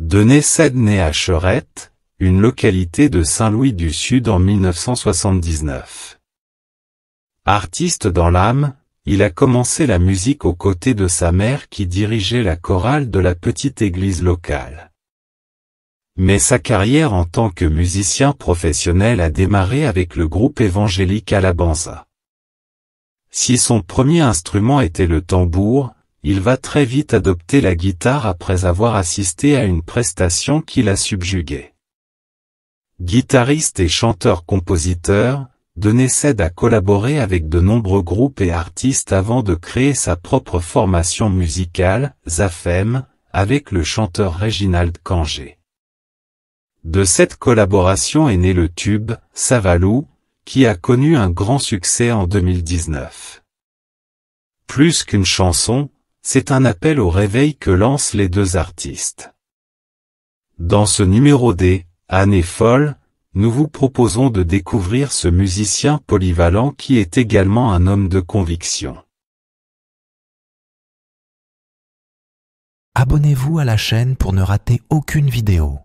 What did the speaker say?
Donné Sedney à Cherette, une localité de Saint-Louis du Sud en 1979. Artiste dans l'âme, il a commencé la musique aux côtés de sa mère qui dirigeait la chorale de la petite église locale. Mais sa carrière en tant que musicien professionnel a démarré avec le groupe évangélique Alabanza. Si son premier instrument était le tambour, il va très vite adopter la guitare après avoir assisté à une prestation qui l'a subjugué. Guitariste et chanteur-compositeur, Denis cède à collaborer avec de nombreux groupes et artistes avant de créer sa propre formation musicale, Zafem, avec le chanteur Reginald Kangé. De cette collaboration est né le tube, Savalou, qui a connu un grand succès en 2019. Plus qu'une chanson, c'est un appel au réveil que lancent les deux artistes. Dans ce numéro des Années folle, nous vous proposons de découvrir ce musicien polyvalent qui est également un homme de conviction. Abonnez-vous à la chaîne pour ne rater aucune vidéo.